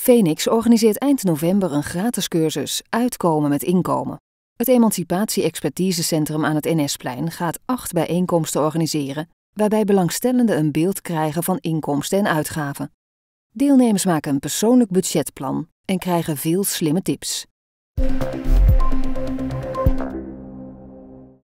Phoenix organiseert eind november een gratis cursus Uitkomen met inkomen. Het Emancipatie Expertisecentrum aan het NS-plein gaat acht bijeenkomsten organiseren, waarbij belangstellenden een beeld krijgen van inkomsten en uitgaven. Deelnemers maken een persoonlijk budgetplan en krijgen veel slimme tips.